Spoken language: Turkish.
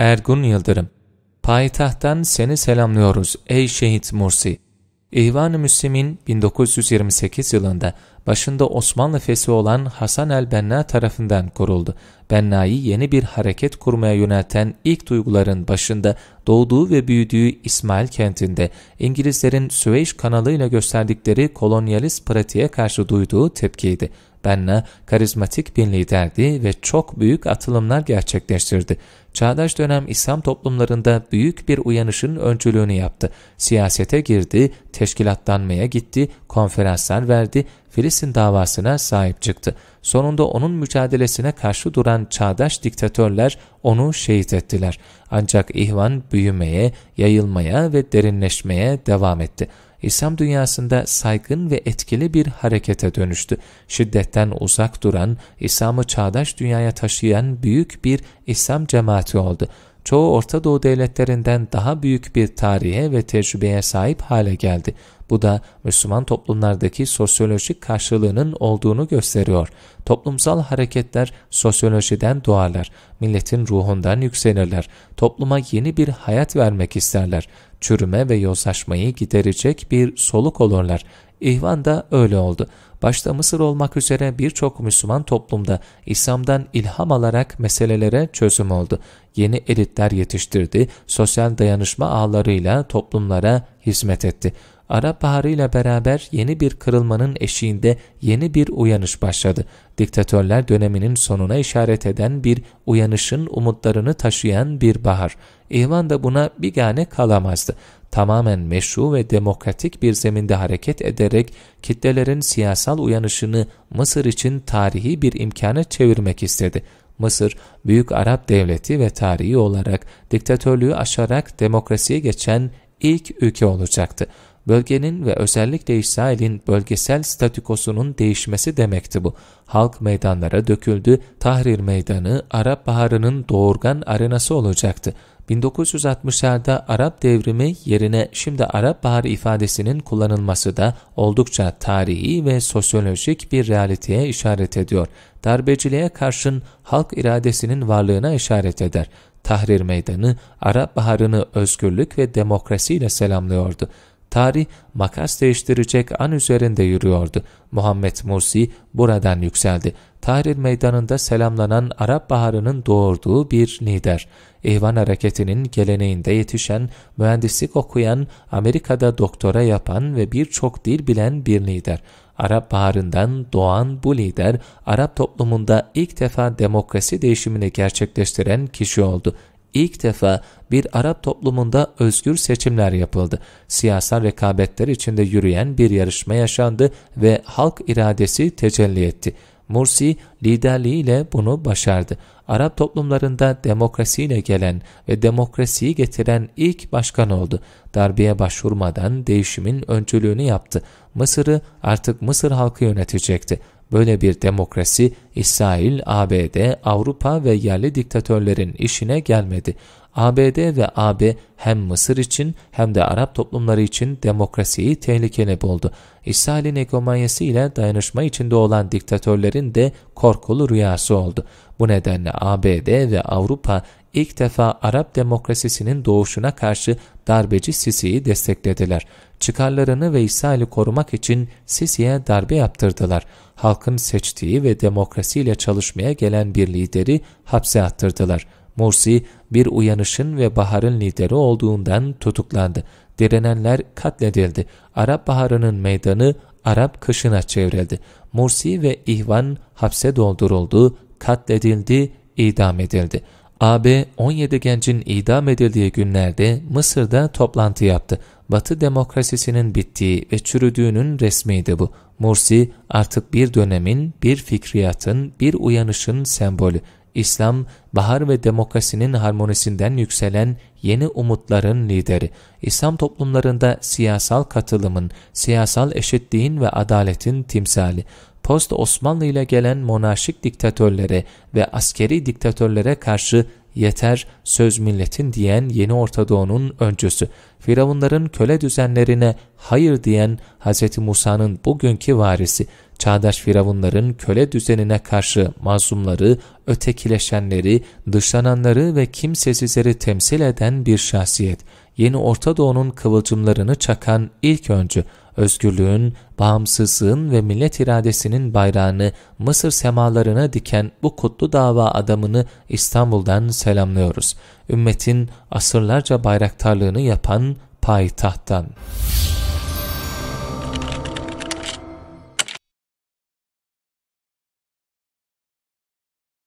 Ergun Yıldırım Payitahttan seni selamlıyoruz ey şehit Mursi. İhvan-ı Müslim'in 1928 yılında başında Osmanlı fesi olan Hasan el-Benna tarafından kuruldu. Benna'yı yeni bir hareket kurmaya yönelten ilk duyguların başında doğduğu ve büyüdüğü İsmail kentinde İngilizlerin Süveyş kanalıyla gösterdikleri kolonyalist pratiğe karşı duyduğu tepkiydi. Benna karizmatik bir liderdi ve çok büyük atılımlar gerçekleştirdi. Çağdaş dönem İslam toplumlarında büyük bir uyanışın öncülüğünü yaptı. Siyasete girdi, teşkilatlanmaya gitti, konferanslar verdi, Filistin davasına sahip çıktı. Sonunda onun mücadelesine karşı duran çağdaş diktatörler onu şehit ettiler. Ancak ihvan büyümeye, yayılmaya ve derinleşmeye devam etti. İslam dünyasında saygın ve etkili bir harekete dönüştü. Şiddetten uzak duran, İslam'ı çağdaş dünyaya taşıyan büyük bir İslam cemaati oldu. Çoğu Orta Doğu devletlerinden daha büyük bir tarihe ve tecrübeye sahip hale geldi. Bu da Müslüman toplumlardaki sosyolojik karşılığının olduğunu gösteriyor. Toplumsal hareketler sosyolojiden doğarlar, milletin ruhundan yükselirler, topluma yeni bir hayat vermek isterler, çürüme ve yozlaşmayı giderecek bir soluk olurlar. İhvan da öyle oldu. Başta Mısır olmak üzere birçok Müslüman toplumda İslam'dan ilham alarak meselelere çözüm oldu. Yeni elitler yetiştirdi, sosyal dayanışma ağlarıyla toplumlara hizmet etti. Arap Baharı ile beraber yeni bir kırılmanın eşiğinde yeni bir uyanış başladı. Diktatörler döneminin sonuna işaret eden bir uyanışın umutlarını taşıyan bir bahar. İvan da buna bir gane kalamazdı. Tamamen meşru ve demokratik bir zeminde hareket ederek kitlelerin siyasal uyanışını Mısır için tarihi bir imkana çevirmek istedi. Mısır, Büyük Arap Devleti ve tarihi olarak diktatörlüğü aşarak demokrasiye geçen ilk ülke olacaktı. Bölgenin ve özellikle İsrail'in bölgesel statikosunun değişmesi demekti bu. Halk meydanlara döküldü, Tahrir Meydanı Arap Baharı'nın doğurgan arenası olacaktı. 1960'larda Arap devrimi yerine şimdi Arap Baharı ifadesinin kullanılması da oldukça tarihi ve sosyolojik bir realiteye işaret ediyor. Darbeciliğe karşın halk iradesinin varlığına işaret eder. Tahrir Meydanı, Arap Baharı'nı özgürlük ve demokrasiyle selamlıyordu. Tarih makas değiştirecek an üzerinde yürüyordu. Muhammed Mursi buradan yükseldi. Tahrir meydanında selamlanan Arap Baharı'nın doğurduğu bir lider. İhvan Hareketi'nin geleneğinde yetişen, mühendislik okuyan, Amerika'da doktora yapan ve birçok dil bilen bir lider. Arap Baharı'ndan doğan bu lider, Arap toplumunda ilk defa demokrasi değişimini gerçekleştiren kişi oldu. İlk defa bir Arap toplumunda özgür seçimler yapıldı. Siyasal rekabetler içinde yürüyen bir yarışma yaşandı ve halk iradesi tecelli etti. Mursi liderliğiyle bunu başardı. Arap toplumlarında demokrasiyle gelen ve demokrasiyi getiren ilk başkan oldu. Darbeye başvurmadan değişimin öncülüğünü yaptı. Mısır'ı artık Mısır halkı yönetecekti. Böyle bir demokrasi İsrail, ABD, Avrupa ve yerli diktatörlerin işine gelmedi. ABD ve AB hem Mısır için hem de Arap toplumları için demokrasiyi tehlikeli buldu. İsrail'in ekomanyası ile dayanışma içinde olan diktatörlerin de korkulu rüyası oldu. Bu nedenle ABD ve Avrupa ilk defa Arap demokrasisinin doğuşuna karşı darbeci Sisi'yi desteklediler. Çıkarlarını ve İsrail'i korumak için Sisi'ye darbe yaptırdılar. Halkın seçtiği ve demokrasiyle çalışmaya gelen bir lideri hapse attırdılar. Mursi bir uyanışın ve baharın lideri olduğundan tutuklandı. Direnenler katledildi. Arap Baharı'nın meydanı Arap kışına çevrildi. Mursi ve İhvan hapse dolduruldu, katledildi, idam edildi. AB 17 gencin idam edildiği günlerde Mısır'da toplantı yaptı. Batı demokrasisinin bittiği ve çürüdüğünün resmiydi bu. Mursi artık bir dönemin, bir fikriyatın, bir uyanışın sembolü. İslam, bahar ve demokrasinin harmonisinden yükselen yeni umutların lideri. İslam toplumlarında siyasal katılımın, siyasal eşitliğin ve adaletin timsali. Post Osmanlı ile gelen monarşik diktatörlere ve askeri diktatörlere karşı yeter söz milletin diyen yeni ortadoğunun öncüsü, Firavunların köle düzenlerine hayır diyen Hz. Musa'nın bugünkü varisi, çağdaş firavunların köle düzenine karşı mazlumları, ötekileşenleri, dışlananları ve kimsesizleri temsil eden bir şahsiyet, yeni Orta Doğu'nun kıvılcımlarını çakan ilk öncü, özgürlüğün, bağımsızlığın ve millet iradesinin bayrağını Mısır semalarına diken bu kutlu dava adamını İstanbul'dan selamlıyoruz. Ümmetin asırlarca bayraktarlığını yapan payitahttan.